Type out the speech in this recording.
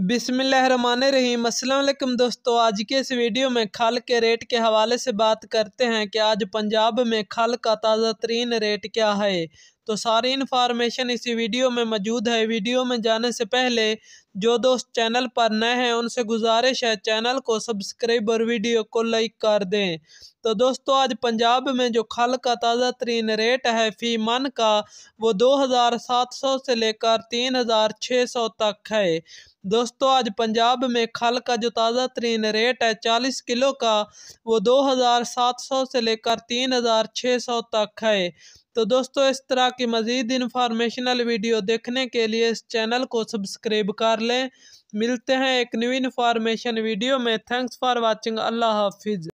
रहीम अल्लाम दोस्तों आज के इस वीडियो में खल के रेट के हवाले से बात करते हैं कि आज पंजाब में खल का ताज़ा तरीन रेट क्या है तो सारी इन्फॉर्मेशन इसी वीडियो में मौजूद है वीडियो में जाने से पहले जो दोस्त चैनल पर नए हैं उनसे गुजारिश है चैनल को सब्सक्राइब और वीडियो को लाइक कर दें तो दोस्तों आज पंजाब में जो खल का ताज़ा तरीन रेट है फ़ी मन का वो दो हज़ार सात सौ से लेकर तीन हज़ार छः सौ तक है दोस्तों आज पंजाब में खल का जो ताज़ा तरीन रेट है चालीस किलो का वो दो हज़ार सात सौ से लेकर तीन हज़ार छः सौ तक है तो दोस्तों इस तरह की मज़ीद इन्फॉर्मेशनल वीडियो देखने के लिए इस चैनल को सब्सक्राइब कर लें मिलते हैं एक न्यू इन्फॉर्मेशन वीडियो में थैंक्स फॉर वॉचिंग अल्लाह हाफिज़